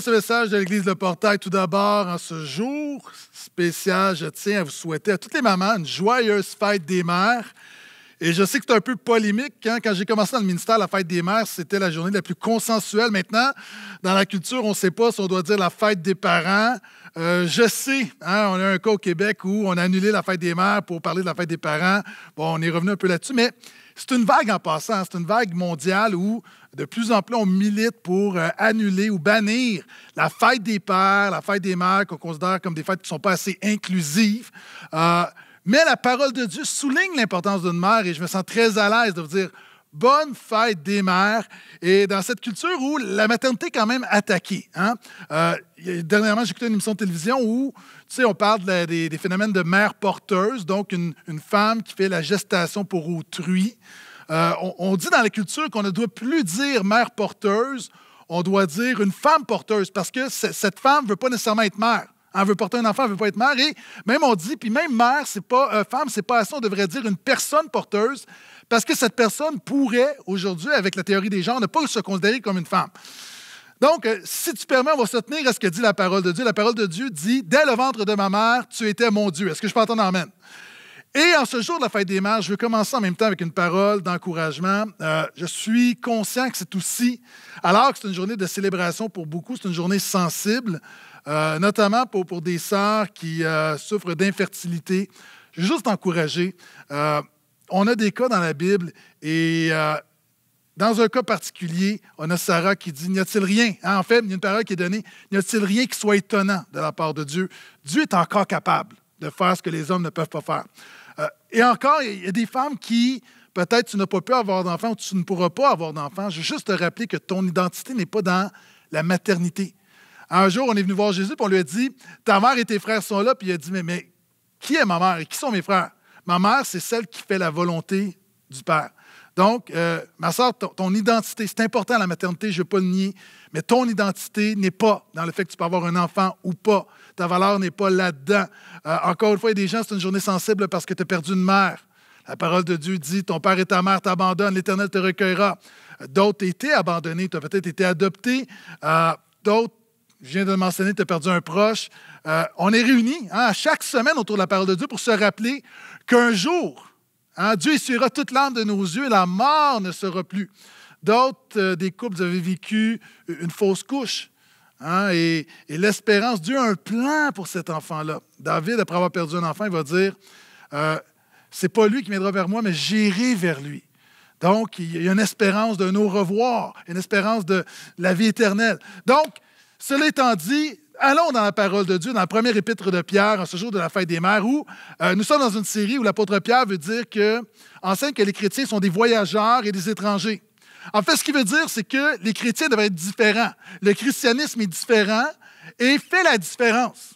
ce message de l'Église de Portail. Tout d'abord, en ce jour spécial, je tiens à vous souhaiter à toutes les mamans une joyeuse fête des mères. Et je sais que c'est un peu polémique. Hein. Quand j'ai commencé dans le ministère, la fête des mères, c'était la journée la plus consensuelle. Maintenant, dans la culture, on ne sait pas si on doit dire la fête des parents. Euh, je sais, hein, on a un cas au Québec où on a annulé la fête des mères pour parler de la fête des parents. Bon, on est revenu un peu là-dessus, mais c'est une vague en passant, c'est une vague mondiale où de plus en plus on milite pour euh, annuler ou bannir la fête des pères, la fête des mères qu'on considère comme des fêtes qui ne sont pas assez inclusives. Euh, mais la parole de Dieu souligne l'importance d'une mère et je me sens très à l'aise de vous dire bonne fête des mères. Et dans cette culture où la maternité est quand même attaquée, hein? Euh, dernièrement, j'ai écouté une émission de télévision où, tu sais, on parle des, phénomènes de mère porteuse, donc une, femme qui fait la gestation pour autrui. Euh, on, dit dans la culture qu'on ne doit plus dire mère porteuse, on doit dire une femme porteuse, parce que cette femme ne veut pas nécessairement être mère. Elle veut porter un enfant, elle veut pas être mère. Et même on dit, puis même mère, c'est pas euh, femme, c'est pas ça, on devrait dire une personne porteuse, parce que cette personne pourrait, aujourd'hui, avec la théorie des genres, ne pas se considérer comme une femme. Donc, euh, si tu permets, on va se tenir à ce que dit la parole de Dieu. La parole de Dieu dit Dès le ventre de ma mère, tu étais mon Dieu. Est-ce que je peux entendre Amen? Et en ce jour de la fête des mères, je veux commencer en même temps avec une parole d'encouragement. Euh, je suis conscient que c'est aussi, alors que c'est une journée de célébration pour beaucoup, c'est une journée sensible, euh, notamment pour, pour des sœurs qui souffrent d'infertilité. Je veux juste encourager. on a des cas dans la Bible et dans un cas particulier, on a Sarah qui dit N'y a-t-il rien hein, En fait, il y a une parole qui est donnée N'y a-t-il rien qui soit étonnant de la part de Dieu Dieu est encore capable de faire ce que les hommes ne peuvent pas faire. Euh, et encore, il y a des femmes qui, peut-être, tu n'as pas pu avoir d'enfants, ou tu ne pourras pas avoir d'enfants. Je veux juste te rappeler que ton identité n'est pas dans la maternité. Un jour, on est venu voir Jésus, et on lui a dit Ta mère et tes frères sont là, puis il a dit Mais, mais qui est ma mère et qui sont mes frères Ma mère, c'est celle qui fait la volonté du Père. Donc, euh, ma soeur, ton, identité, c'est important la maternité, je ne veux pas le nier, mais ton identité n'est pas dans le fait que tu peux avoir un enfant ou pas. Ta valeur n'est pas là-dedans. Euh, encore une fois, il y a des gens, c'est une journée sensible parce que tu as perdu une mère. La parole de Dieu dit Ton père et ta mère t'abandonnent, l'Éternel te recueillera. Euh, d'autres étaient abandonnés, tu as peut-être été adopté. D'autres, je viens de le mentionner, tu as perdu un proche. on est réunis hein, à chaque semaine autour de la parole de Dieu pour se rappeler qu'un jour, Dieu essuiera toute l'âme de nos yeux et la mort ne sera plus. D'autres euh, des couples avaient vécu une fausse couche. Hein, et, l'espérance, Dieu a un plan pour cet enfant-là. David, après avoir perdu un enfant, il va dire euh, C'est pas lui qui viendra vers moi, mais j'irai vers lui. Donc, il y a une espérance d'un au revoir, une espérance de la vie éternelle. Donc, cela étant dit, allons dans la parole de Dieu, dans le premier épître de Pierre, en ce jour de la fête des mères, où euh, nous sommes dans une série où l'apôtre Pierre veut dire que, enseigne que les chrétiens sont des voyageurs et des étrangers. En fait, ce qu'il veut dire, c'est que les chrétiens doivent être différents. Le christianisme est différent et fait la différence.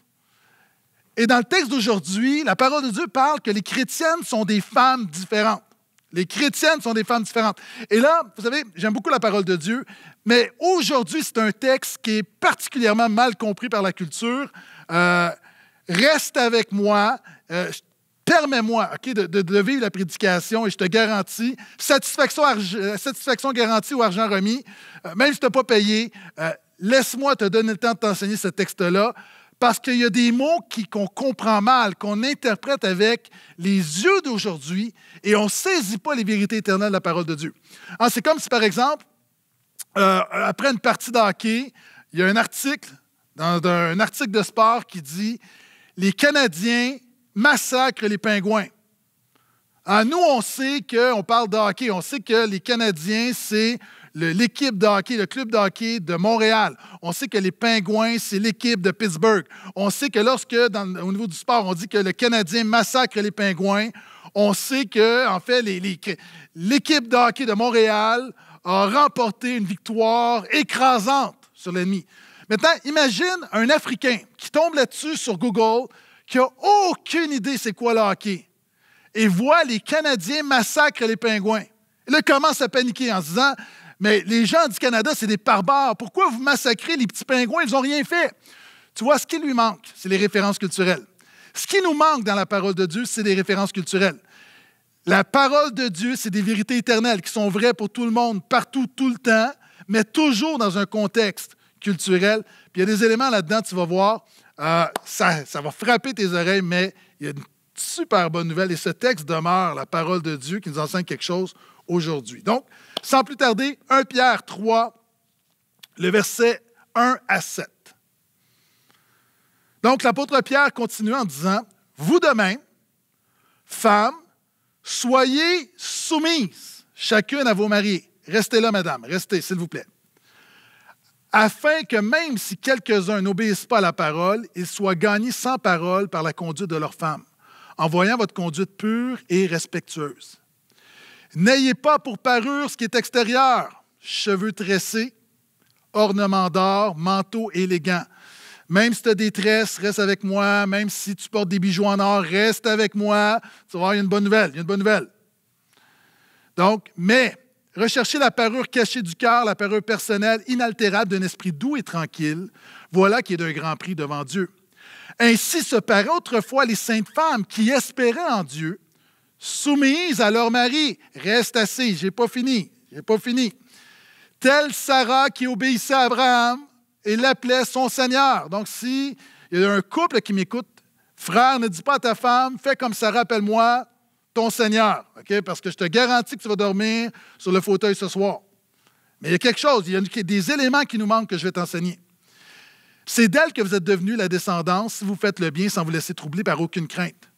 Et dans le texte d'aujourd'hui, la parole de Dieu parle que les chrétiennes sont des femmes différentes. Les chrétiennes sont des femmes différentes. Et là, vous savez, j'aime beaucoup la parole de Dieu, mais aujourd'hui, c'est un texte qui est particulièrement mal compris par la culture. Euh, reste avec moi. Euh, permets-moi de, de, vivre la prédication et je te garantis, satisfaction, euh, satisfaction garantie ou argent remis, même si tu n'as pas payé, laisse-moi te donner le temps de t'enseigner ce texte-là parce qu'il y a des mots qu'on comprend mal, qu'on interprète avec les yeux d'aujourd'hui et on ne saisit pas les vérités éternelles de la parole de Dieu. Ah, c'est comme si, par exemple, euh, après une partie d'hockey, il y a un article, dans un article de sport qui dit Les Canadiens massacrent les pingouins. À ah, nous, on sait que on parle d'hockey, on sait que les Canadiens, c'est l'équipe de hockey, le club de hockey de Montréal. On sait que les Pingouins, c'est l'équipe de Pittsburgh. On sait que lorsque, au niveau du sport, on dit que le Canadien massacre les Pingouins, on sait que, en fait, l'équipe les, de hockey de Montréal a remporté une victoire écrasante sur l'ennemi. Maintenant, imagine un Africain qui tombe là-dessus sur Google, qui n'a aucune idée c'est quoi le hockey, et voit les Canadiens massacrer les Pingouins. Il commence à paniquer en se disant mais les gens du Canada, c'est des barbares. Pourquoi vous massacrez les petits pingouins? Ils n'ont rien fait. Tu vois, ce qui lui manque, c'est les références culturelles. Ce qui nous manque dans la parole de Dieu, c'est des références culturelles. La parole de Dieu, c'est des vérités éternelles qui sont vraies pour tout le monde, partout, tout le temps, mais toujours dans un contexte culturel. Puis il y a des éléments là-dedans, tu vas voir, euh, ça, ça, va frapper tes oreilles, mais il y a une super bonne nouvelle. Et ce texte demeure la parole de Dieu qui nous enseigne quelque chose aujourd'hui. Donc, sans plus tarder, 1 Pierre 3, le verset 1 à 7. Donc l'apôtre Pierre continue en disant, Vous demain, femmes, soyez soumises, chacune à vos maris. Restez là, madame, restez, s'il vous plaît. Afin que même si quelques-uns n'obéissent pas à la parole, ils soient gagnés sans parole par la conduite de leur femme, en voyant votre conduite pure et respectueuse. N'ayez pas pour parure ce qui est extérieur, cheveux tressés, ornements d'or, manteau élégant. Même si tu as des tresses, reste avec moi. Même si tu portes des bijoux en or, reste avec moi. Tu vas voir, une bonne nouvelle. une bonne nouvelle. Donc, mais recherchez la parure cachée du cœur, la parure personnelle, inaltérable d'un esprit doux et tranquille. Voilà qui est d'un grand prix devant Dieu. Ainsi se paraît autrefois les saintes femmes qui espéraient en Dieu Soumise à leur mari. Reste assis, j'ai pas fini, j'ai pas fini. Telle Sarah qui obéissait à Abraham et l'appelait son Seigneur. Donc, si il y a un couple qui m'écoute, frère, ne dis pas à ta femme, fais comme Sarah, rappelle-moi ton Seigneur, parce que je te garantis que tu vas dormir sur le fauteuil ce soir. Mais il y a quelque chose, il y a des éléments qui nous manquent que je vais t'enseigner. C'est d'elle que vous êtes devenus la descendance si vous faites le bien sans vous laisser troubler par aucune crainte.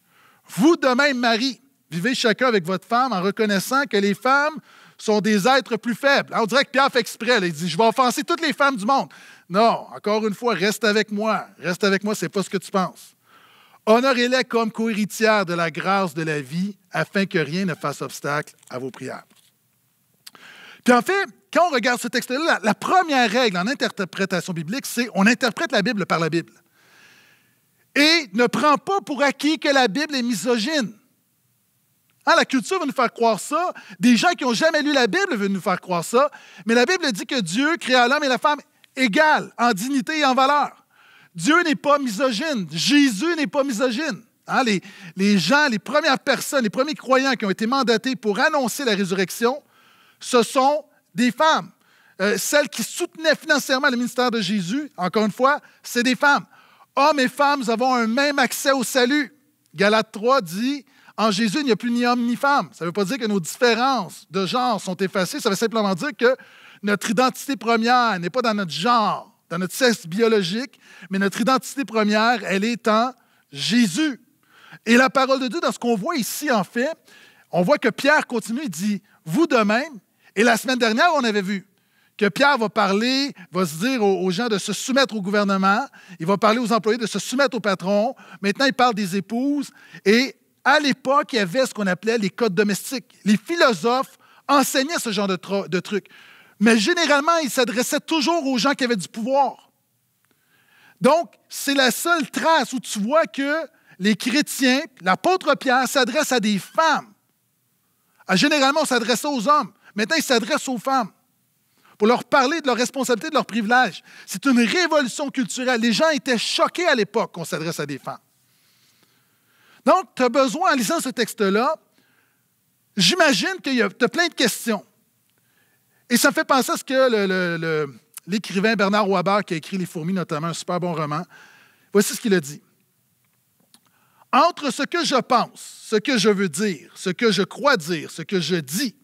Vous de même, Marie, Vivez chacun avec votre femme en reconnaissant que les femmes sont des êtres plus faibles. Ah, on dirait que Pierre fait exprès. il dit Je vais offenser toutes les femmes du monde. Non, encore une fois, reste avec moi. Reste avec moi, ce n'est pas ce que tu penses. Honorez-les comme cohéritières de la grâce de la vie, afin que rien ne fasse obstacle à vos prières. Puis en fait, quand on regarde ce texte-là, la, première règle en interprétation biblique, c'est on interprète la Bible par la Bible. Et ne prends pas pour acquis que la Bible est misogyne. Ah, la culture veut nous faire croire ça. Des gens qui n'ont jamais lu la Bible veulent nous faire croire ça. Mais la Bible dit que Dieu créa l'homme et la femme égales en dignité et en valeur. Dieu n'est pas misogyne. Jésus n'est pas misogyne. Hein, les, gens, les premières personnes, les premiers croyants qui ont été mandatés pour annoncer la résurrection, ce sont des femmes. Euh, celles qui soutenaient financièrement le ministère de Jésus, encore une fois, c'est des femmes. Hommes et femmes, nous avons un même accès au salut. Galate 3 dit en Jésus, il n'y a plus ni homme ni femme. Ça ne veut pas dire que nos différences de genre sont effacées. Ça veut simplement dire que notre identité première n'est pas dans notre genre, dans notre sexe biologique, mais notre identité première, elle est en Jésus. Et la parole de Dieu, dans ce qu'on voit ici, en fait, on voit que Pierre continue, il dit, vous de même. Et la semaine dernière, on avait vu que Pierre va parler, va se dire aux, gens de se soumettre au gouvernement, il va parler aux employés de se soumettre au patron. Maintenant, il parle des épouses. Et à l'époque, il y avait ce qu'on appelait les codes domestiques. Les philosophes enseignaient ce genre de, trucs. Mais généralement, ils s'adressaient toujours aux gens qui avaient du pouvoir. Donc, c'est la seule trace où tu vois que les chrétiens, l'apôtre Pierre s'adresse à des femmes. Ah, généralement, on s'adressait aux hommes. Maintenant, il s'adresse aux femmes pour leur parler de leurs responsabilités, de leurs privilèges. C'est une révolution culturelle. Les gens étaient choqués à l'époque qu'on s'adresse à des femmes. Donc, tu as besoin, en lisant ce texte-là, j'imagine que tu as plein de questions. Et ça fait penser à ce que l'écrivain Bernard Waber, qui a écrit Les fourmis, notamment, un super bon roman, voici ce qu'il a dit. Entre ce que je pense, ce que je veux dire, ce que je crois dire, ce que je dis,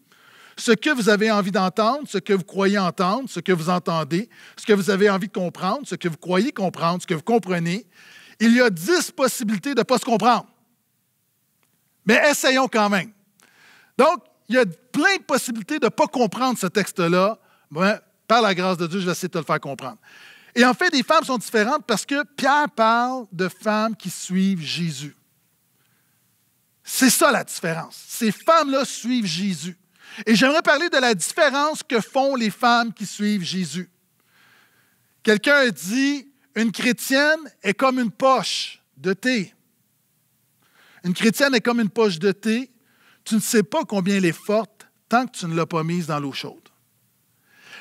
ce que vous avez envie d'entendre, ce que vous croyez entendre, ce que vous entendez, ce que vous avez envie de comprendre, ce que vous croyez comprendre, ce que vous comprenez, il y a dix possibilités de ne pas se comprendre. Mais essayons quand même. Donc, il y a plein de possibilités de ne pas comprendre ce texte-là. par la grâce de Dieu, je vais essayer de te le faire comprendre. Et en fait, les femmes sont différentes parce que Pierre parle de femmes qui suivent Jésus. C'est ça la différence. Ces femmes-là suivent Jésus. Et j'aimerais parler de la différence que font les femmes qui suivent Jésus. Quelqu'un a dit, une chrétienne est comme une poche de thé. Une chrétienne est comme une poche de thé. Tu ne sais pas combien elle est forte tant que tu ne l'as pas mise dans l'eau chaude.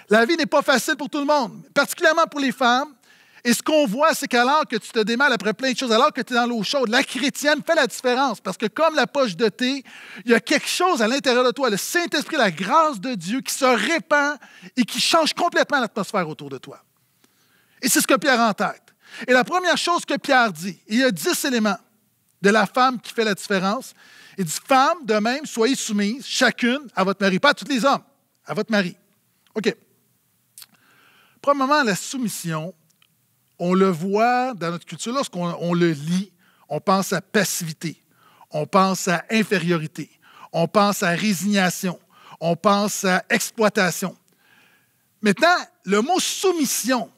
La vie n'est pas facile pour tout le monde, particulièrement pour les femmes. Et ce qu'on voit, c'est qu'alors que tu te démêles après plein de choses, alors que tu es dans l'eau chaude, la chrétienne fait la différence parce que comme la poche de thé, il y a quelque chose à l'intérieur de toi, le Saint-Esprit, la grâce de Dieu qui se répand et qui change complètement l'atmosphère autour de toi. Et c'est ce que Pierre a en tête. Et la première chose que Pierre dit, il y a dix éléments de la femme qui fait la différence. Il dit Femme, de même, soyez soumises, chacune à votre mari. Pas à tous les hommes, à votre mari. OK. Premièrement, la soumission, on le voit dans notre culture. Lorsqu'on le lit, on pense à passivité, on pense à infériorité, on pense à résignation, on pense à exploitation. Maintenant, le mot soumission,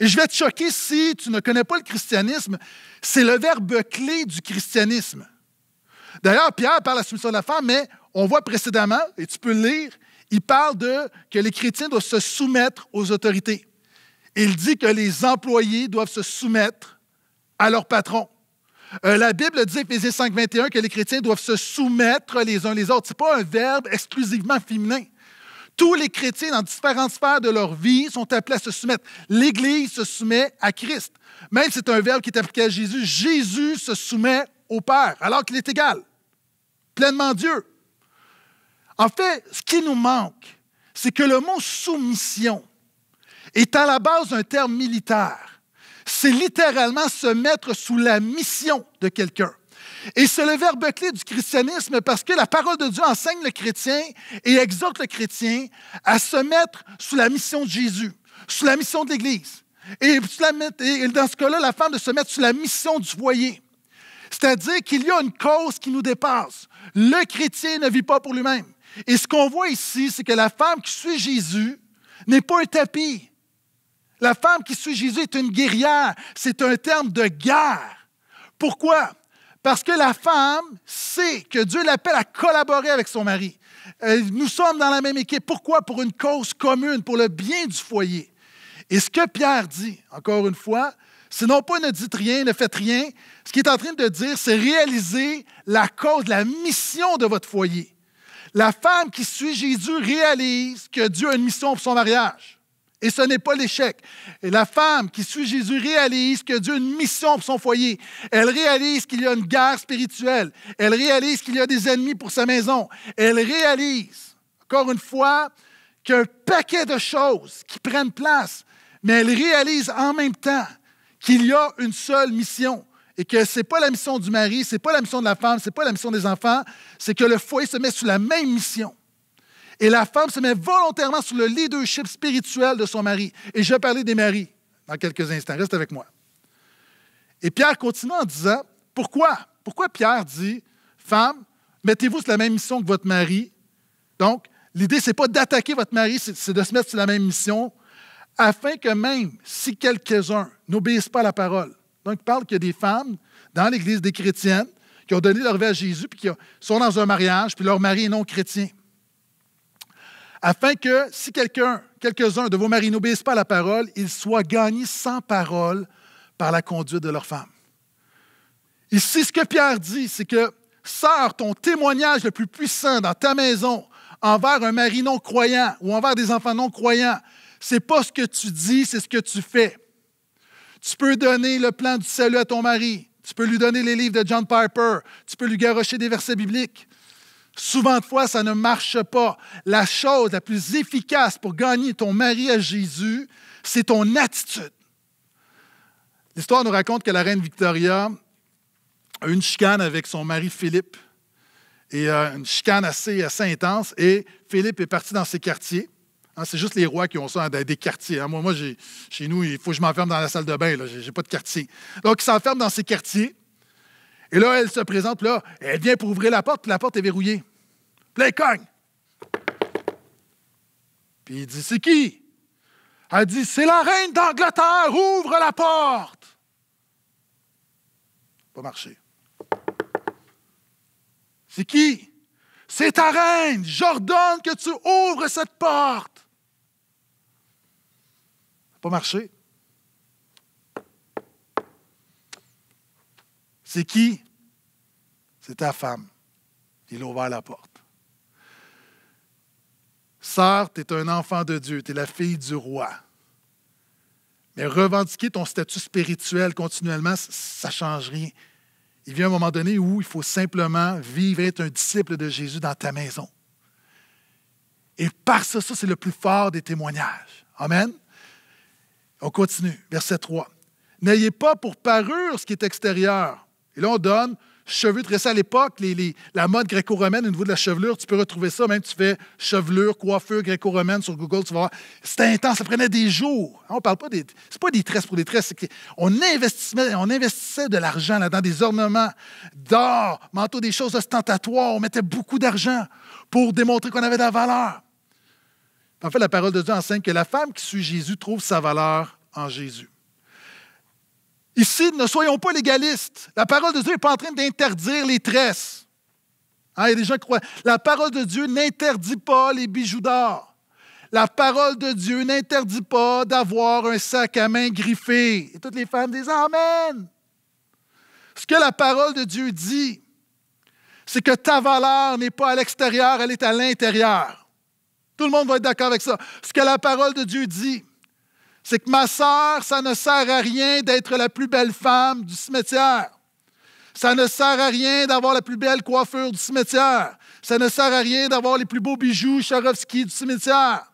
et je vais te choquer si tu ne connais pas le christianisme. C'est le verbe clé du christianisme. D'ailleurs, Pierre parle de la soumission de la femme, mais on voit précédemment, et tu peux le lire, il parle de que les chrétiens doivent se soumettre aux autorités. Il dit que les employés doivent se soumettre à leur patron. Euh, la Bible dit, Ephésiens 5, 21, que les chrétiens doivent se soumettre les uns les autres. Ce n'est pas un verbe exclusivement féminin. Tous les chrétiens dans différentes sphères de leur vie sont appelés à se soumettre. L'Église se soumet à Christ. Même c'est un verbe qui est appliqué à Jésus, Jésus se soumet au Père alors qu'il est égal, pleinement Dieu. En fait, ce qui nous manque, c'est que le mot soumission est à la base un terme militaire. C'est littéralement se mettre sous la mission de quelqu'un. Et c'est le verbe clé du christianisme parce que la parole de Dieu enseigne le chrétien et exhorte le chrétien à se mettre sous la mission de Jésus, sous la mission de l'Église. Et, dans ce cas-là, la femme de se mettre sous la mission du voyer. C'est-à-dire qu'il y a une cause qui nous dépasse. Le chrétien ne vit pas pour lui-même. Et ce qu'on voit ici, c'est que la femme qui suit Jésus n'est pas un tapis. La femme qui suit Jésus est une guerrière. C'est un terme de guerre. Pourquoi? Parce que la femme sait que Dieu l'appelle à collaborer avec son mari. Euh, nous sommes dans la même équipe. Pourquoi? Pour une cause commune, pour le bien du foyer. Et ce que Pierre dit, encore une fois, c'est non pas ne dites rien, ne faites rien. Ce qu'il est en train de dire, c'est réaliser la cause, la mission de votre foyer. La femme qui suit Jésus réalise que Dieu a une mission pour son mariage. Et ce n'est pas l'échec. Et la femme qui suit Jésus réalise que Dieu a une mission pour son foyer. Elle réalise qu'il y a une guerre spirituelle. Elle réalise qu'il y a des ennemis pour sa maison. Elle réalise, encore une fois, qu'il y a un paquet de choses qui prennent place. Mais elle réalise en même temps qu'il y a une seule mission et que ce n'est pas la mission du mari, ce n'est pas la mission de la femme, ce n'est pas la mission des enfants, c'est que le foyer se met sur la même mission. Et la femme se met volontairement sous le leadership spirituel de son mari. Et je vais parler des maris dans quelques instants. Reste avec moi. Et Pierre continue en disant Pourquoi Pourquoi Pierre dit Femme, mettez-vous sur la même mission que votre mari. Donc, l'idée, ce n'est pas d'attaquer votre mari, c'est de se mettre sur la même mission, afin que même si quelques-uns n'obéissent pas à la parole. Donc, il parle qu'il y a des femmes dans l'Église des chrétiennes qui ont donné leur vie à Jésus, puis qui sont dans un mariage, puis leur mari est non chrétien afin que si quelqu'un, quelques-uns de vos maris n'obéissent pas à la parole, ils soient gagnés sans parole par la conduite de leur femme. Ici, ce que Pierre dit, c'est que, sœur, ton témoignage le plus puissant dans ta maison envers un mari non croyant ou envers des enfants non croyants, c'est pas ce que tu dis, c'est ce que tu fais. Tu peux donner le plan du salut à ton mari. Tu peux lui donner les livres de John Piper. Tu peux lui garrocher des versets bibliques. Souvent de fois, ça ne marche pas. La chose la plus efficace pour gagner ton mari à Jésus, c'est ton attitude. L'histoire nous raconte que la reine Victoria a une chicane avec son mari Philippe, et euh, une chicane assez, intense, et Philippe est parti dans ses quartiers. Hein, c'est juste les rois qui ont ça, hein, des quartiers. Hein. Moi, moi chez nous, il faut que je m'enferme dans la salle de bain, je n'ai pas de quartier. Donc, il s'enferme dans ses quartiers. Et là, elle se présente, là, elle vient pour ouvrir la porte, la porte est verrouillée. Puis cogne. Puis il dit, c'est qui? Elle dit, c'est la reine d'Angleterre, ouvre la porte. Pas marché. C'est qui? C'est ta reine. J'ordonne que tu ouvres cette porte. Pas marché. C'est qui? C'est ta femme. Il a ouvert la porte. Sœur, tu es un enfant de Dieu, tu es la fille du roi. Mais revendiquer ton statut spirituel continuellement, ça ne change rien. Il vient un moment donné où il faut simplement vivre, être un disciple de Jésus dans ta maison. Et par ça, ça, c'est le plus fort des témoignages. Amen. On continue, verset 3. N'ayez pas pour parure ce qui est extérieur, et là, on donne cheveux tressés à l'époque, la mode gréco-romaine au niveau de la chevelure, tu peux retrouver ça, même tu fais chevelure, coiffure gréco-romaine sur Google, tu vas voir. C'était intense, ça prenait des jours. Hein, on parle pas des. C'est pas des tresses pour des tresses, on investissait, on investissait de l'argent là-dedans, des ornements d'or, manteaux, des choses ostentatoires. On mettait beaucoup d'argent pour démontrer qu'on avait de la valeur. En fait, la parole de Dieu enseigne que la femme qui suit Jésus trouve sa valeur en Jésus. Ici, ne soyons pas légalistes. La parole de Dieu n'est pas en train d'interdire les tresses. Hein, il y a des gens qui croient. La parole de Dieu n'interdit pas les bijoux d'or. La parole de Dieu n'interdit pas d'avoir un sac à main griffé. Et toutes les femmes disent Amen. Ce que la parole de Dieu dit, c'est que ta valeur n'est pas à l'extérieur, elle est à l'intérieur. Tout le monde va être d'accord avec ça. Ce que la parole de Dieu dit, c'est que ma sœur, ça ne sert à rien d'être la plus belle femme du cimetière. Ça ne sert à rien d'avoir la plus belle coiffure du cimetière. Ça ne sert à rien d'avoir les plus beaux bijoux Charovski du cimetière.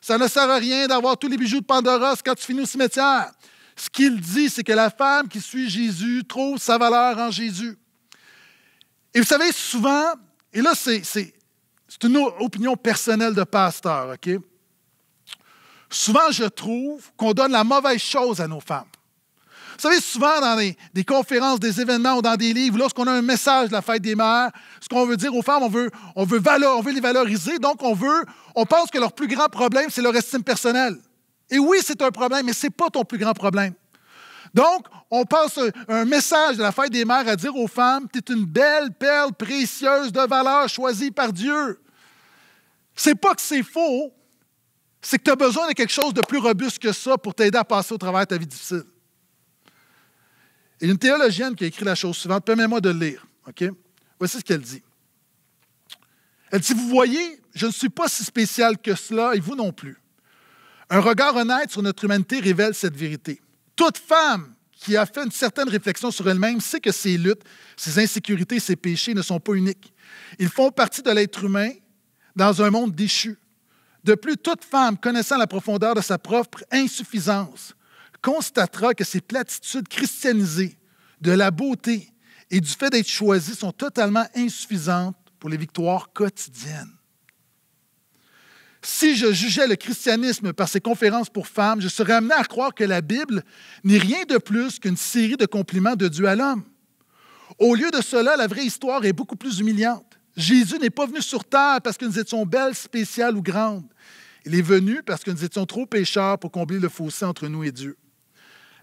Ça ne sert à rien d'avoir tous les bijoux de Pandora quand tu finis au cimetière. Ce qu'il dit, c'est que la femme qui suit Jésus trouve sa valeur en Jésus. Et vous savez, souvent, et là, c'est une opinion personnelle de pasteur, OK? souvent je trouve qu'on donne la mauvaise chose à nos femmes. Vous savez, souvent dans des, conférences, des événements ou dans des livres, lorsqu'on a un message de la fête des mères, ce qu'on veut dire aux femmes, on veut, on veut, les valoriser, donc on veut, on pense que leur plus grand problème, c'est leur estime personnelle. Et oui, c'est un problème, mais ce n'est pas ton plus grand problème. Donc, on passe un message de la fête des mères à dire aux femmes, tu es une belle perle précieuse de valeur choisie par Dieu. C'est pas que c'est faux, c'est que tu as besoin de quelque chose de plus robuste que ça pour t'aider à passer au travers de ta vie difficile. a une théologienne qui a écrit la chose suivante, permets-moi de lire, Voici ce qu'elle dit. Elle dit, vous voyez, je ne suis pas si spécial que cela, et vous non plus. Un regard honnête sur notre humanité révèle cette vérité. Toute femme qui a fait une certaine réflexion sur elle-même sait que ses luttes, ses insécurités, ses péchés ne sont pas uniques. Ils font partie de l'être humain dans un monde déchu. De plus, toute femme connaissant la profondeur de sa propre insuffisance constatera que ces platitudes christianisées de la beauté et du fait d'être choisie sont totalement insuffisantes pour les victoires quotidiennes. Si je jugeais le christianisme par ses conférences pour femmes, je serais amené à croire que la Bible n'est rien de plus qu'une série de compliments de Dieu à l'homme. Au lieu de cela, la vraie histoire est beaucoup plus humiliante. Jésus n'est pas venu sur terre parce que nous étions belles, spéciales ou grandes. Il est venu parce que nous étions trop pécheurs pour combler le fossé entre nous et Dieu.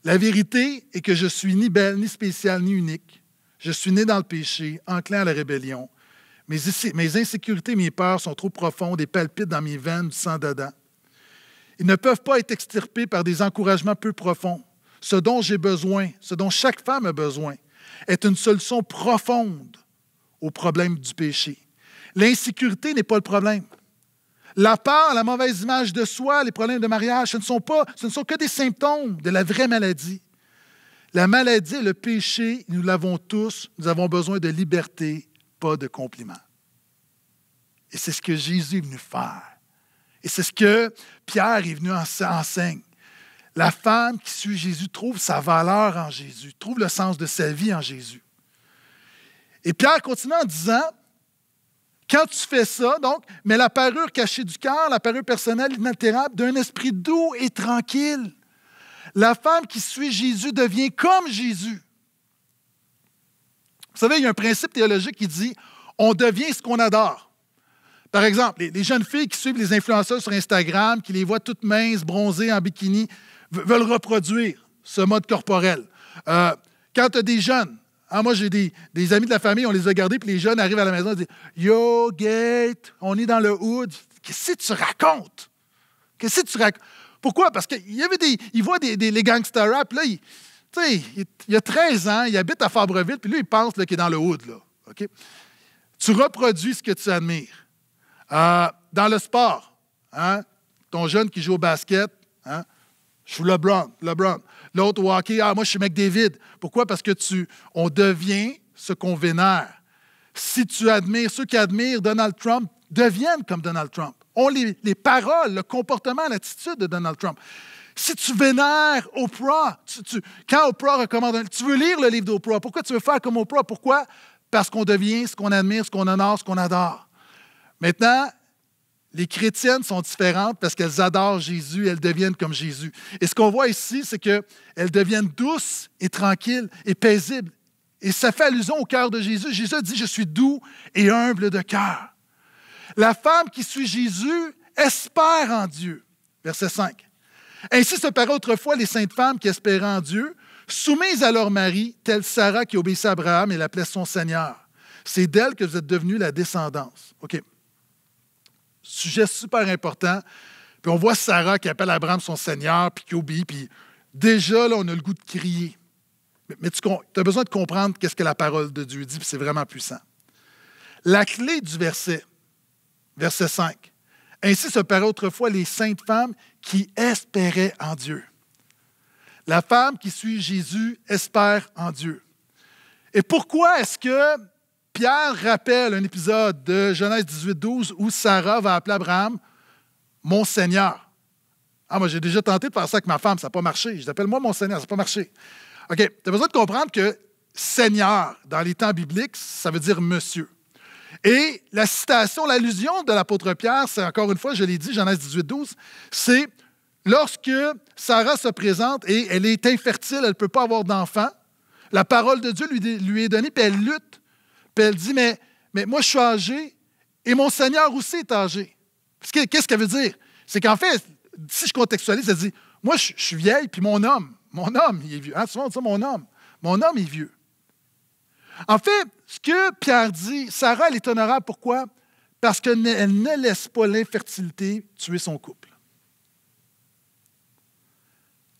La vérité est que je suis ni belle, ni spéciale, ni unique. Je suis né dans le péché, enclin à la rébellion. Mes, mes insécurités, mes peurs sont trop profondes et palpitent dans mes veines du sang d'Adam. Ils ne peuvent pas être extirpés par des encouragements peu profonds. Ce dont j'ai besoin, ce dont chaque femme a besoin, est une solution profonde au problème du péché. L'insécurité n'est pas le problème. La peur, la mauvaise image de soi, les problèmes de mariage, ce ne sont, pas, ce ne sont que des symptômes de la vraie maladie. La maladie, le péché, nous l'avons tous. Nous avons besoin de liberté, pas de compliments. Et c'est ce que Jésus est venu faire. Et c'est ce que Pierre est venu enseigner. La femme qui suit Jésus trouve sa valeur en Jésus, trouve le sens de sa vie en Jésus. Et Pierre continue en disant, quand tu fais ça, donc, mais la parure cachée du cœur, la parure personnelle inaltérable d'un esprit doux et tranquille. La femme qui suit Jésus devient comme Jésus. Vous savez, il y a un principe théologique qui dit on devient ce qu'on adore. Par exemple, les, jeunes filles qui suivent les influenceurs sur Instagram, qui les voient toutes minces, bronzées, en bikini, veulent reproduire ce mode corporel. Euh, quand tu as des jeunes ah, moi, j'ai des, amis de la famille, on les a gardés, puis les jeunes arrivent à la maison et disent Yo, Gate, on est dans le hood. Qu'est-ce que tu racontes Qu'est-ce que tu racontes Pourquoi Parce qu'il y avait des. Il voit des, les gangsters rap, là, il, il, il, a 13 ans, il habite à Fabreville, puis lui, il pense qu'il est dans le hood, là. Tu reproduis ce que tu admires. Euh, dans le sport, hein, ton jeune qui joue au basket, hein, je suis LeBron, LeBron. L'autre ok, ah, moi je suis David. Pourquoi? Parce que tu, on devient ce qu'on vénère. Si tu admires, ceux qui admirent Donald Trump deviennent comme Donald Trump. On les, les paroles, le comportement, l'attitude de Donald Trump. Si tu vénères Oprah, tu, quand Oprah recommande, tu veux lire le livre d'Oprah. Pourquoi tu veux faire comme Oprah? Pourquoi? Parce qu'on devient ce qu'on admire, ce qu'on honore, ce qu'on adore. Maintenant, les chrétiennes sont différentes parce qu'elles adorent Jésus, elles deviennent comme Jésus. Et ce qu'on voit ici, c'est qu'elles deviennent douces et tranquilles et paisibles. Et ça fait allusion au cœur de Jésus. Jésus dit, je suis doux et humble de cœur. La femme qui suit Jésus espère en Dieu. Verset 5. Ainsi se paraît autrefois les saintes femmes qui espéraient en Dieu, soumises à leur mari, telle Sarah qui obéissait à Abraham et l'appelait son Seigneur. C'est d'elle que vous êtes devenue la descendance. OK. Sujet super important. Puis on voit Sarah qui appelle Abraham son Seigneur, puis qui obéit, puis déjà, là, on a le goût de crier. Mais, tu as besoin de comprendre qu'est-ce que la parole de Dieu dit, puis c'est vraiment puissant. La clé du verset, verset 5. Ainsi se paraît autrefois les saintes femmes qui espéraient en Dieu. La femme qui suit Jésus espère en Dieu. Et pourquoi est-ce que Pierre rappelle un épisode de Genèse 18, 12 où Sarah va appeler Abraham Mon Seigneur. Ah, moi, j'ai déjà tenté de faire ça avec ma femme, ça n'a pas marché. Je l'appelle moi mon Seigneur, ça n'a pas marché. OK, tu as besoin de comprendre que Seigneur, dans les temps bibliques, ça veut dire monsieur. Et la citation, l'allusion de l'apôtre Pierre, c'est encore une fois, je l'ai dit, Genèse 18, 12, c'est lorsque Sarah se présente et elle est infertile, elle ne peut pas avoir d'enfant, la parole de Dieu lui, lui est donnée, puis elle lutte elle dit, mais, mais moi je suis âgée et mon Seigneur aussi est âgé. Qu'est-ce qu'elle veut dire? C'est qu'en fait, si je contextualise, elle dit, moi je, suis vieille, puis mon homme, mon homme, il est vieux. Hein, mon homme, mon homme est vieux. En fait, ce que Pierre dit, Sarah, elle est honorable, pourquoi? Parce qu'elle ne laisse pas l'infertilité tuer son couple.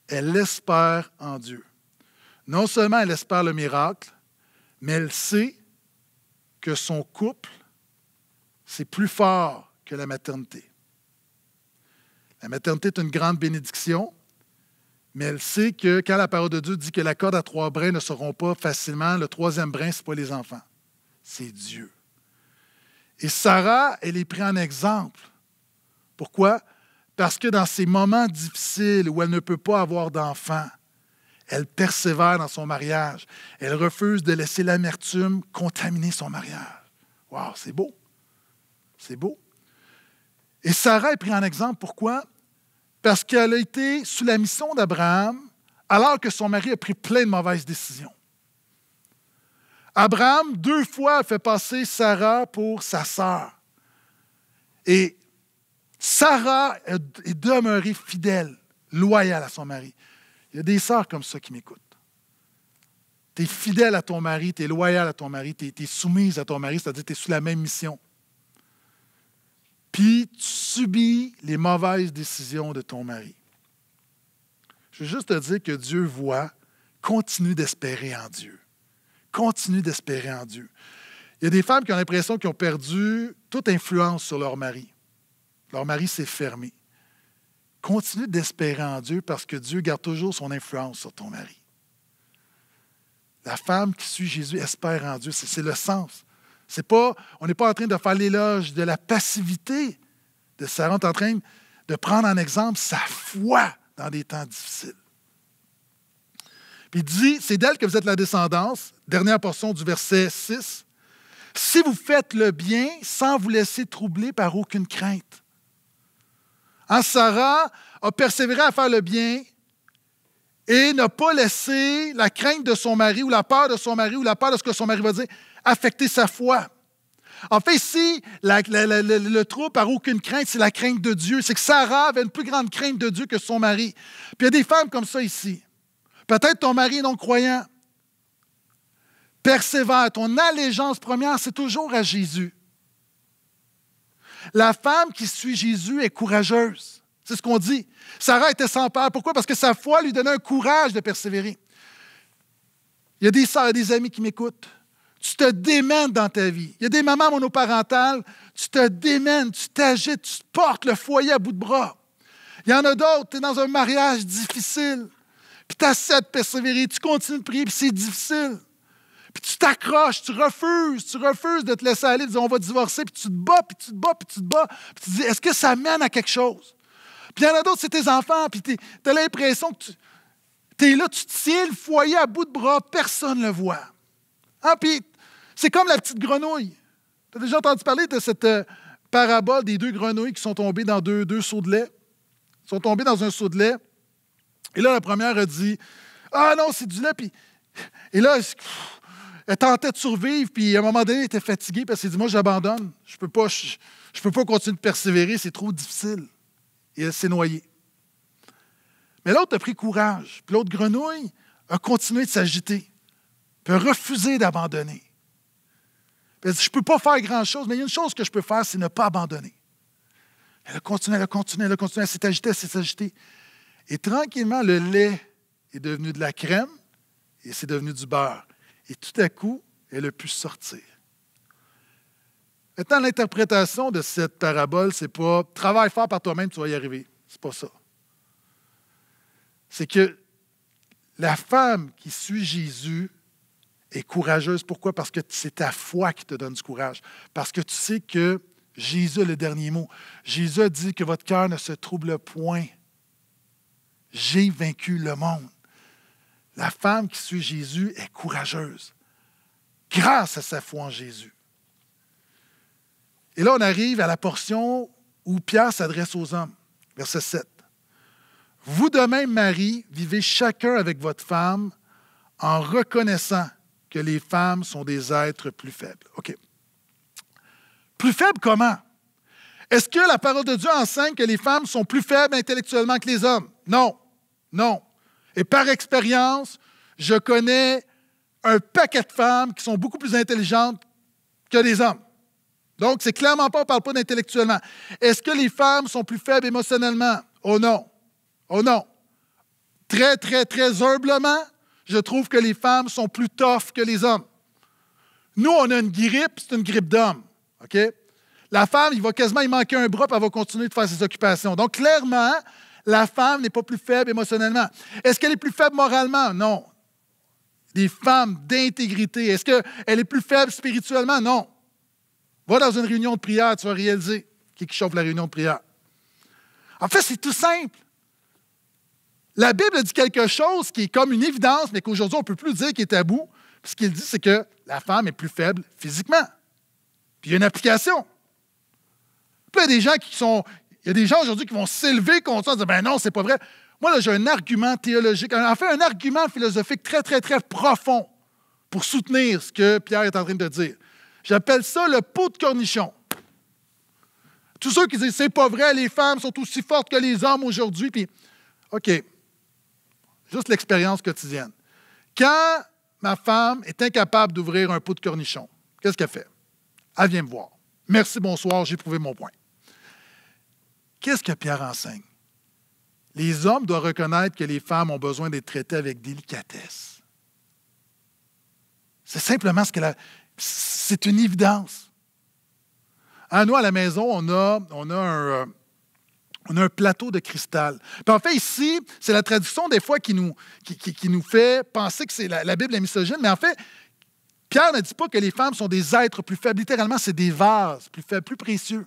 Elle espère en Dieu. Non seulement elle espère le miracle, mais elle sait que son couple, c'est plus fort que la maternité. La maternité est une grande bénédiction, mais elle sait que quand la parole de Dieu dit que la corde à trois brins ne seront pas facilement, le troisième brin, ce n'est pas les enfants, c'est Dieu. Et Sarah, elle est prise en exemple. Pourquoi? Parce que dans ces moments difficiles où elle ne peut pas avoir d'enfants, elle persévère dans son mariage. Elle refuse de laisser l'amertume contaminer son mariage. Wow, c'est beau. C'est beau. Et Sarah est prise en exemple. Pourquoi? Parce qu'elle a été sous la mission d'Abraham alors que son mari a pris plein de mauvaises décisions. Abraham, deux fois, a fait passer Sarah pour sa sœur. Et Sarah est demeurée fidèle, loyale à son mari. Il y a des sœurs comme ça qui m'écoutent. Tu es fidèle à ton mari, tu es loyal à ton mari, tu es, soumise à ton mari, c'est-à-dire tu es sous la même mission. Puis tu subis les mauvaises décisions de ton mari. Je veux juste te dire que Dieu voit, continue d'espérer en Dieu. Continue d'espérer en Dieu. Il y a des femmes qui ont l'impression qu'elles ont perdu toute influence sur leur mari. Leur mari s'est fermé. Continue d'espérer en Dieu parce que Dieu garde toujours son influence sur ton mari. La femme qui suit Jésus espère en Dieu. C'est le sens. C'est pas, on n'est pas en train de faire l'éloge de la passivité de Sarah. On est en train de prendre en exemple sa foi dans des temps difficiles. Puis il dit, c'est d'elle que vous êtes la descendance. Dernière portion du verset 6. Si vous faites le bien sans vous laisser troubler par aucune crainte. Sarah a persévéré à faire le bien et n'a pas laissé la crainte de son mari ou la peur de son mari ou la peur de ce que son mari va dire affecter sa foi. En fait, si le trou par aucune crainte, c'est la crainte de Dieu. C'est que Sarah avait une plus grande crainte de Dieu que son mari. Puis il y a des femmes comme ça ici. Peut-être ton mari est non-croyant. Persévère. Ton allégeance première, c'est toujours à Jésus. La femme qui suit Jésus est courageuse. C'est ce qu'on dit. Sarah était sans père. Pourquoi? Parce que sa foi lui donnait un courage de persévérer. Il y a des sœurs et des amis qui m'écoutent. Tu te démènes dans ta vie. Il y a des mamans monoparentales. Tu te démènes, tu t'agites, tu portes le foyer à bout de bras. Il y en a d'autres, tu es dans un mariage difficile. Puis tu as de persévérer, tu continues de prier, puis c'est difficile puis tu t'accroches, tu refuses, tu refuses de te laisser aller, disons on va divorcer, puis tu te bats, puis tu te bats, puis tu te bats, puis tu te dis est-ce que ça mène à quelque chose? Puis il y en a d'autres, c'est tes enfants, puis tu as l'impression que tu es là, tu tiens le foyer à bout de bras, personne ne le voit. ah Puis c'est comme la petite grenouille. Tu as déjà entendu parler de cette euh, parabole des deux grenouilles qui sont tombées dans deux, deux seaux de lait. sont tombées dans un seau de lait. Et là, la première a dit Ah non, c'est du lait. Puis, et là, elle tentait de survivre, puis à un moment donné, elle était fatiguée parce qu'elle dit Moi, j'abandonne. Je ne peux, pas, peux pas continuer de persévérer, c'est trop difficile. Et elle s'est noyée. Mais l'autre a pris courage. Puis l'autre grenouille a continué de s'agiter, puis a refusé d'abandonner. Elle dit Je ne peux pas faire grand-chose, mais il y a une chose que je peux faire, c'est ne pas abandonner. Elle a continué, elle a continué, elle a continué, elle s'est agitée, elle s'est agitée. Et tranquillement, le lait est devenu de la crème et c'est devenu du beurre. Et tout à coup, elle a pu sortir. Maintenant, l'interprétation de cette parabole, c'est pas travaille fort par toi-même, tu vas y arriver. C'est pas ça. C'est que la femme qui suit Jésus est courageuse. Pourquoi? Parce que c'est ta foi qui te donne du courage. Parce que tu sais que Jésus le dernier mot. Jésus a dit que votre cœur ne se trouble point. J'ai vaincu le monde. La femme qui suit Jésus est courageuse grâce à sa foi en Jésus. Et là, on arrive à la portion où Pierre s'adresse aux hommes, verset 7. Vous de même, Marie, vivez chacun avec votre femme en reconnaissant que les femmes sont des êtres plus faibles. OK. Plus faibles comment? Est-ce que la parole de Dieu enseigne que les femmes sont plus faibles intellectuellement que les hommes? Non, non. Et par expérience, je connais un paquet de femmes qui sont beaucoup plus intelligentes que les hommes. Donc, c'est clairement pas, on ne parle pas d'intellectuellement. Est-ce que les femmes sont plus faibles émotionnellement? Oh non. Oh non. Très, très, très humblement, je trouve que les femmes sont plus tough que les hommes. Nous, on a une grippe, c'est une grippe d'homme. La femme, il va quasiment y manquer un bras, puis elle va continuer de faire ses occupations. Donc, clairement, la femme n'est pas plus faible émotionnellement. Est-ce qu'elle est plus faible moralement? Non. Les femmes d'intégrité. Est-ce qu'elle est plus faible spirituellement? Non. Va dans une réunion de prière, tu vas réaliser qui chauffe la réunion de prière. En fait, c'est tout simple. La Bible dit quelque chose qui est comme une évidence, mais qu'aujourd'hui, on ne peut plus dire qu'il est tabou. ce qu'il dit, c'est que la femme est plus faible physiquement. Puis il y a une application. Puis il y a des gens qui sont, il y a des gens aujourd'hui qui vont s'élever contre ça en disant Ben non, c'est pas vrai. Moi, là, j'ai un argument théologique, en fait, un argument philosophique très, très, très profond pour soutenir ce que Pierre est en train de dire. J'appelle ça le pot de cornichon. Tous ceux qui disent c'est pas vrai, les femmes sont aussi fortes que les hommes aujourd'hui, puis OK. Juste l'expérience quotidienne. Quand ma femme est incapable d'ouvrir un pot de cornichon, qu'est-ce qu'elle fait? Elle vient me voir. Merci, bonsoir, j'ai prouvé mon point. Qu'est-ce que Pierre enseigne? Les hommes doivent reconnaître que les femmes ont besoin d'être traitées avec délicatesse. C'est simplement ce que la... C'est une évidence. À nous, à la maison, on a, on a un... Euh, on un plateau de cristal. Puis en fait, ici, c'est la tradition des fois qui nous, qui, nous fait penser que c'est la, la, Bible est misogyne, mais en fait, Pierre ne dit pas que les femmes sont des êtres plus faibles. Littéralement, c'est des vases plus faibles, plus précieux.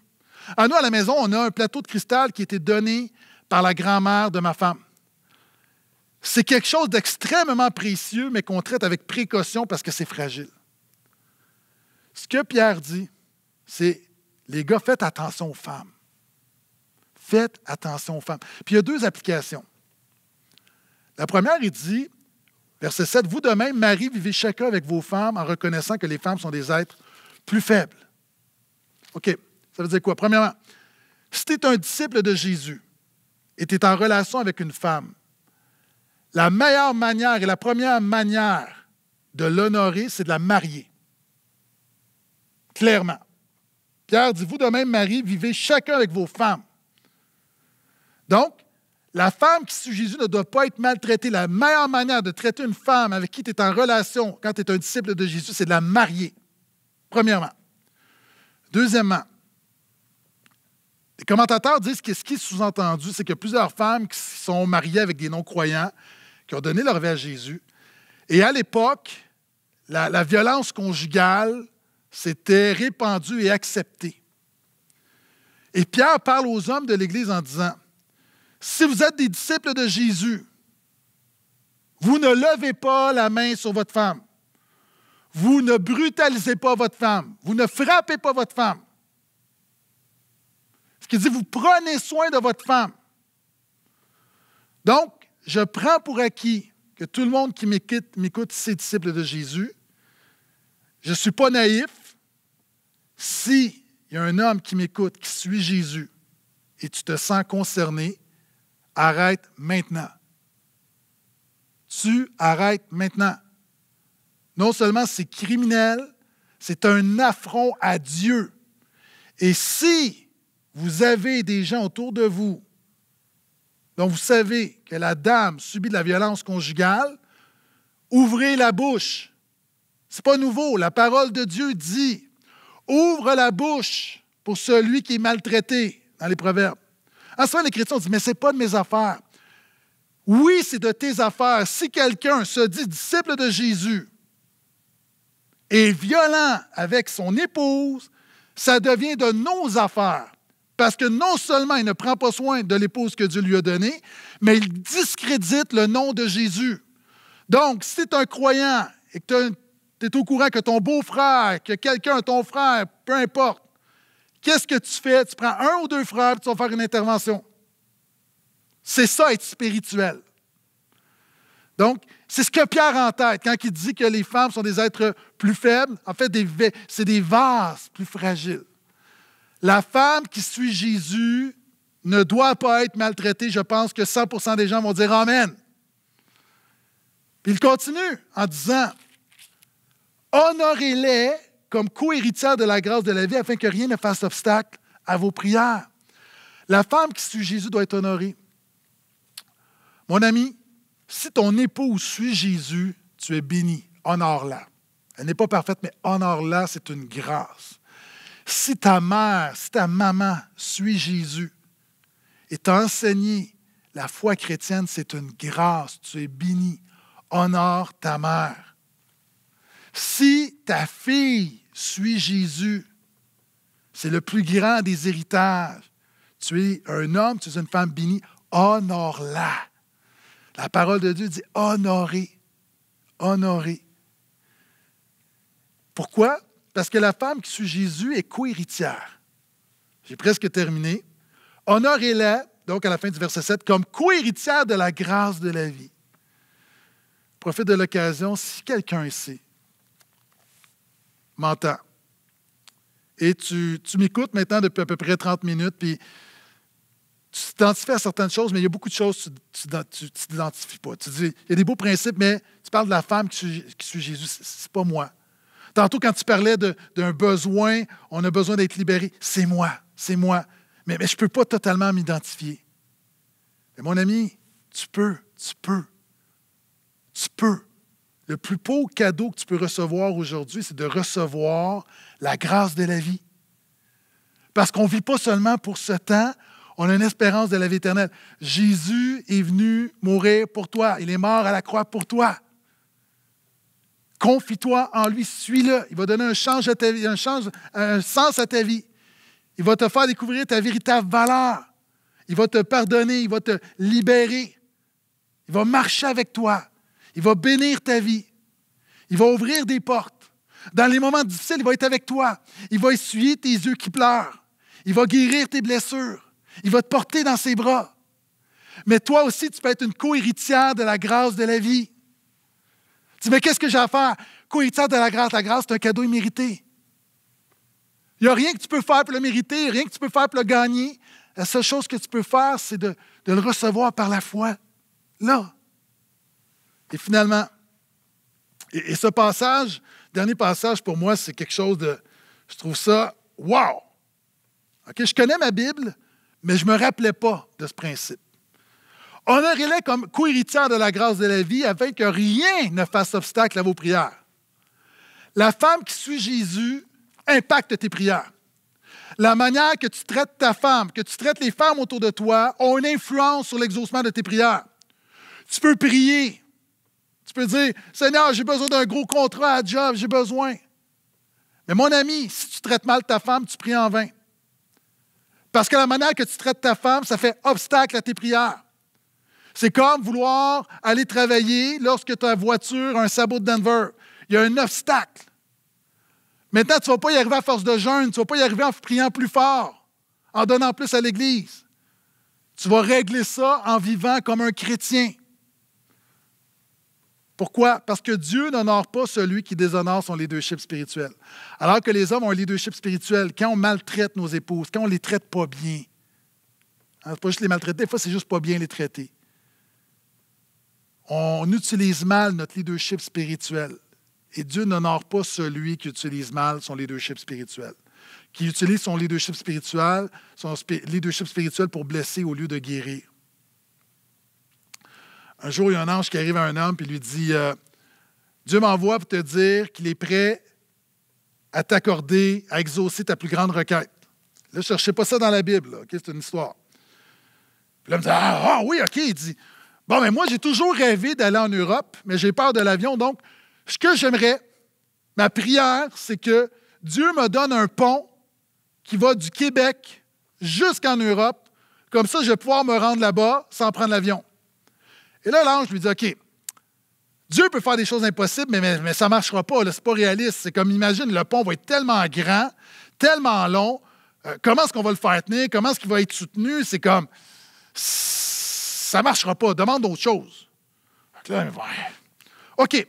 À nous, à la maison, on a un plateau de cristal qui a été donné par la grand-mère de ma femme. C'est quelque chose d'extrêmement précieux, mais qu'on traite avec précaution parce que c'est fragile. Ce que Pierre dit, c'est les gars, faites attention aux femmes. Faites attention aux femmes. Puis il y a deux applications. La première, il dit, verset 7, Vous de même, Marie, vivez chacun avec vos femmes en reconnaissant que les femmes sont des êtres plus faibles. OK. Ça veut dire quoi? Premièrement, si tu es un disciple de Jésus et tu es en relation avec une femme, la meilleure manière et la première manière de l'honorer, c'est de la marier. Clairement. Pierre dit, vous de même, Marie, vivez chacun avec vos femmes. Donc, la femme qui suit Jésus ne doit pas être maltraitée. La meilleure manière de traiter une femme avec qui tu es en relation quand tu es un disciple de Jésus, c'est de la marier, premièrement. Deuxièmement, les commentateurs disent que ce qui est sous-entendu, c'est que plusieurs femmes qui sont mariées avec des non-croyants, qui ont donné leur vie à Jésus. Et à l'époque, la, la violence conjugale s'était répandue et acceptée. Et Pierre parle aux hommes de l'Église en disant, si vous êtes des disciples de Jésus, vous ne levez pas la main sur votre femme. Vous ne brutalisez pas votre femme. Vous ne frappez pas votre femme qui dit, vous prenez soin de votre femme. Donc, je prends pour acquis que tout le monde qui m'écoute, m'écoute, c'est disciple de Jésus. Je ne suis pas naïf. Si il y a un homme qui m'écoute, qui suit Jésus, et tu te sens concerné, arrête maintenant. Tu arrêtes maintenant. Non seulement c'est criminel, c'est un affront à Dieu. Et si vous avez des gens autour de vous dont vous savez que la dame subit de la violence conjugale. Ouvrez la bouche. C'est pas nouveau. La parole de Dieu dit Ouvre la bouche pour celui qui est maltraité dans les proverbes. En ce moment, les chrétiens disent Mais ce n'est pas de mes affaires. Oui, c'est de tes affaires. Si quelqu'un se dit disciple de Jésus et violent avec son épouse, ça devient de nos affaires parce que non seulement il ne prend pas soin de l'épouse que Dieu lui a donnée, mais il discrédite le nom de Jésus. Donc, si tu es un croyant et que tu es au courant que ton beau-frère, que quelqu'un, ton frère, peu importe, qu'est-ce que tu fais? Tu prends un ou deux frères et tu vas faire une intervention. C'est ça être spirituel. Donc, c'est ce que Pierre a en tête quand il dit que les femmes sont des êtres plus faibles. En fait, c'est des vases plus fragiles. La femme qui suit Jésus ne doit pas être maltraitée. Je pense que 100 des gens vont dire Amen. Puis il continue en disant Honorez-les comme co héritière de la grâce de la vie afin que rien ne fasse obstacle à vos prières. La femme qui suit Jésus doit être honorée. Mon ami, si ton épouse suit Jésus, tu es béni. Honore-la. Elle n'est pas parfaite, mais honore-la, c'est une grâce si ta mère, si ta maman suit Jésus et t'a enseigné la foi chrétienne, c'est une grâce, tu es béni, honore ta mère. Si ta fille suit Jésus, c'est le plus grand des héritages. Tu es un homme, tu es une femme bénie, honore-la. La parole de Dieu dit honorer, honorer. Pourquoi? Parce que la femme qui suit Jésus est co-héritière. J'ai presque terminé. Honorez-la, donc à la fin du verset 7, comme co-héritière de la grâce de la vie. Profite de l'occasion si quelqu'un ici m'entend. Et tu, m'écoutes maintenant depuis à peu près 30 minutes, puis tu t'identifies à certaines choses, mais il y a beaucoup de choses que tu ne t'identifies pas. Tu dis, il y a des beaux principes, mais tu parles de la femme qui suit, qui suit Jésus, c'est pas moi. Tantôt, quand tu parlais d'un besoin, on a besoin d'être libéré. C'est moi, c'est moi. Mais, je ne peux pas totalement m'identifier. Mais mon ami, tu peux, tu peux. Tu peux. Le plus beau cadeau que tu peux recevoir aujourd'hui, c'est de recevoir la grâce de la vie. Parce qu'on ne vit pas seulement pour ce temps, on a une espérance de la vie éternelle. Jésus est venu mourir pour toi. Il est mort à la croix pour toi. Confie-toi en lui, suis-le. Il va donner un, un, sens à ta vie. Il va te faire découvrir ta véritable valeur. Il va te pardonner, il va te libérer. Il va marcher avec toi. Il va bénir ta vie. Il va ouvrir des portes. Dans les moments difficiles, il va être avec toi. Il va essuyer tes yeux qui pleurent. Il va guérir tes blessures. Il va te porter dans ses bras. Mais toi aussi, tu peux être une co-héritière de la grâce de la vie. Tu dis, mais qu'est-ce que j'ai à faire? Quoi, tient de la grâce. La grâce, c'est un cadeau immérité. Il n'y a rien que tu peux faire pour le mériter, rien que tu peux faire pour le gagner. La seule chose que tu peux faire, c'est de, le recevoir par la foi. Là. Et finalement, et, ce passage, dernier passage pour moi, c'est quelque chose de. Je trouve ça wow! OK, je connais ma Bible, mais je ne me rappelais pas de ce principe. Honorez-les comme co-héritières de la grâce de la vie afin que rien ne fasse obstacle à vos prières. La femme qui suit Jésus impacte tes prières. La manière que tu traites ta femme, que tu traites les femmes autour de toi, ont une influence sur l'exaucement de tes prières. Tu peux prier. Tu peux dire, Seigneur, j'ai besoin d'un gros contrat à job, j'ai besoin. Mais mon ami, si tu traites mal ta femme, tu pries en vain. Parce que la manière que tu traites ta femme, ça fait obstacle à tes prières. C'est comme vouloir aller travailler lorsque ta voiture un sabot de Denver. Il y a un obstacle. Maintenant, tu ne vas pas y arriver à force de jeûne, tu ne vas pas y arriver en priant plus fort, en donnant plus à l'Église. Tu vas régler ça en vivant comme un chrétien. Pourquoi? Parce que Dieu n'honore pas celui qui déshonore son leadership spirituel. Alors que les hommes ont un leadership spirituel, quand on maltraite nos épouses, quand on ne les traite pas bien, hein, ce n'est pas juste les maltraiter, des fois c'est juste pas bien les traiter on utilise mal notre leadership spirituel. Et Dieu n'honore pas celui qui utilise mal son leadership spirituel, qui utilise son leadership spirituel, son leadership spirituel pour blesser au lieu de guérir. Un jour, il y a un ange qui arrive à un homme et lui dit euh, Dieu m'envoie pour te dire qu'il est prêt à t'accorder, à exaucer ta plus grande requête. Là, ne cherchez pas ça dans la Bible, c'est une histoire. Puis l'homme dit ah, ah oui, OK. Il dit Bon, mais moi, j'ai toujours rêvé d'aller en Europe, mais j'ai peur de l'avion. Donc, ce que j'aimerais, ma prière, c'est que Dieu me donne un pont qui va du Québec jusqu'en Europe. Comme ça, je vais pouvoir me rendre là-bas sans prendre l'avion. Et là, l'ange lui dit OK, Dieu peut faire des choses impossibles, mais, ça ne marchera pas. C'est pas réaliste. C'est comme, imagine, le pont va être tellement grand, tellement long. Euh, comment est-ce qu'on va le faire tenir? Comment est-ce qu'il va être soutenu? C'est comme ça ne marchera pas, demande autre chose. OK.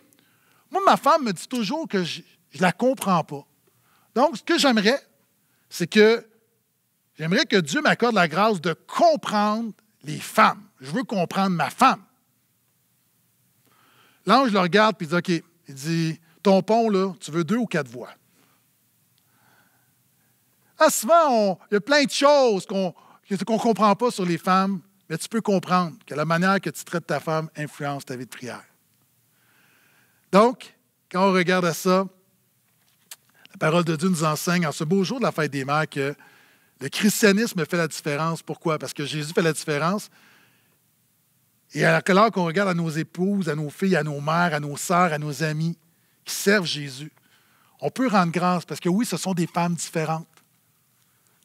Moi, ma femme me dit toujours que je ne la comprends pas. Donc, ce que j'aimerais, c'est que j'aimerais que Dieu m'accorde la grâce de comprendre les femmes. Je veux comprendre ma femme. L'ange le regarde puis dit OK. Il dit Ton pont, là, tu veux deux ou quatre voix. Ah, souvent, il y a plein de choses qu'on ne comprend pas sur les femmes. Mais tu peux comprendre que la manière que tu traites ta femme influence ta vie de prière. Donc, quand on regarde à ça, la parole de Dieu nous enseigne en ce beau jour de la fête des mères que le christianisme fait la différence. Pourquoi? Parce que Jésus fait la différence. Et alors qu'on regarde à nos épouses, à nos filles, à nos mères, à nos sœurs, à nos amis qui servent Jésus, on peut rendre grâce parce que oui, ce sont des femmes différentes.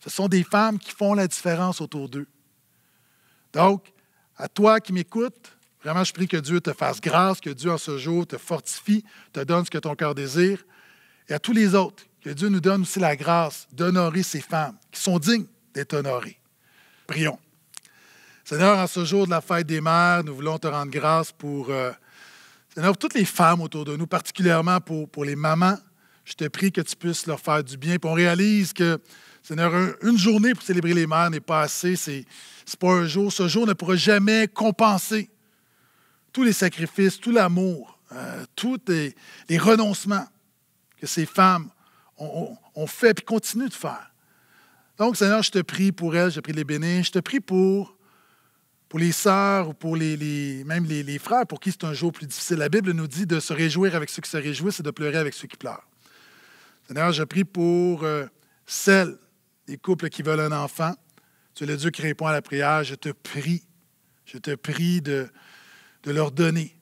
Ce sont des femmes qui font la différence autour d'eux. Donc, à toi qui m'écoutes, vraiment, je prie que Dieu te fasse grâce, que Dieu en ce jour te fortifie, te donne ce que ton cœur désire. Et à tous les autres, que Dieu nous donne aussi la grâce d'honorer ces femmes qui sont dignes d'être honorées. Prions. Seigneur, en ce jour de la fête des mères, nous voulons te rendre grâce pour, euh, toutes les femmes autour de nous, particulièrement pour, pour les mamans. Je te prie que tu puisses leur faire du bien. Puis on réalise que Seigneur, une journée pour célébrer les mères n'est pas assez. Ce n'est pas un jour. Ce jour ne pourra jamais compenser tous les sacrifices, tout l'amour, euh, tous les, renoncements que ces femmes ont, ont fait et continuent de faire. Donc, Seigneur, je te prie pour elles, je prie de les bénir. Je te prie pour pour les sœurs ou pour les, les même les, frères pour qui c'est un jour plus difficile. La Bible nous dit de se réjouir avec ceux qui se réjouissent et de pleurer avec ceux qui pleurent. Seigneur, je prie pour euh, celles des couples qui veulent un enfant. Tu es le Dieu qui répond à la prière. Je te prie, je te prie de, de leur donner,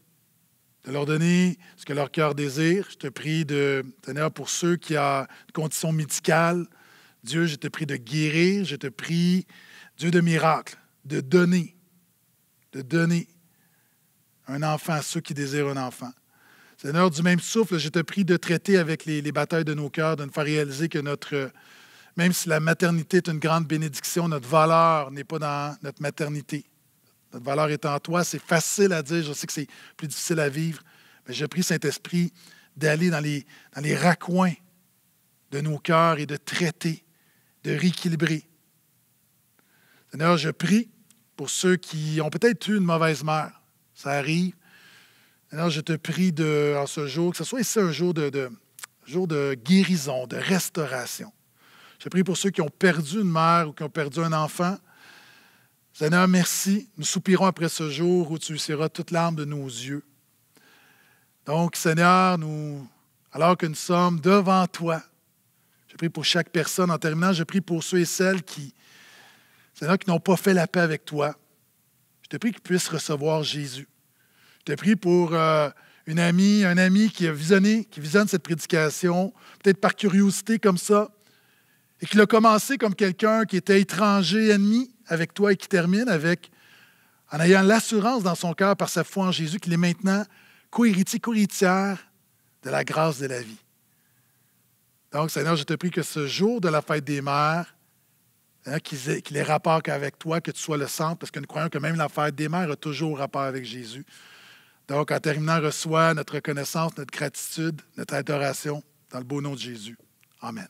de leur donner ce que leur cœur désire. Je te prie de, Seigneur, pour ceux qui ont une condition médicale, Dieu, je te prie de guérir, je te prie, Dieu de miracle, de donner, de donner un enfant à ceux qui désirent un enfant. Seigneur, du même souffle, je te prie de traiter avec les, les batailles de nos cœurs, de nous faire réaliser que notre, même si la maternité est une grande bénédiction, notre valeur n'est pas dans notre maternité. Notre valeur est en toi. C'est facile à dire. Je sais que c'est plus difficile à vivre. Mais je prie, Saint-Esprit, d'aller dans les, dans les raccoins de nos cœurs et de traiter, de rééquilibrer. Seigneur, je prie pour ceux qui ont peut-être eu une mauvaise mère. Ça arrive. Seigneur, je te prie de, en ce jour, que ce soit ici un jour de, jour de guérison, de restauration. Je prie pour ceux qui ont perdu une mère ou qui ont perdu un enfant. Seigneur, merci. Nous soupirons après ce jour où tu seras toute l'âme de nos yeux. Donc, Seigneur, nous, alors que nous sommes devant toi, je prie pour chaque personne. En terminant, je prie pour ceux et celles qui, Seigneur, qui n'ont pas fait la paix avec toi. Je te prie qu'ils puissent recevoir Jésus. Je te prie pour euh, une amie, un ami qui a visionné, qui visionne cette prédication, peut-être par curiosité comme ça, et qu'il a commencé comme quelqu'un qui était étranger, ennemi avec toi et qui termine avec, en ayant l'assurance dans son cœur par sa foi en Jésus, qu'il est maintenant co-héritier, co-héritière de la grâce de la vie. Donc, Seigneur, je te prie que ce jour de la fête des mères, hein, qu'il ait, rapport qu'avec toi, que tu sois le centre, parce que nous croyons que même la fête des mères a toujours rapport avec Jésus. Donc, en terminant, reçois notre reconnaissance, notre gratitude, notre adoration dans le beau nom de Jésus. Amen.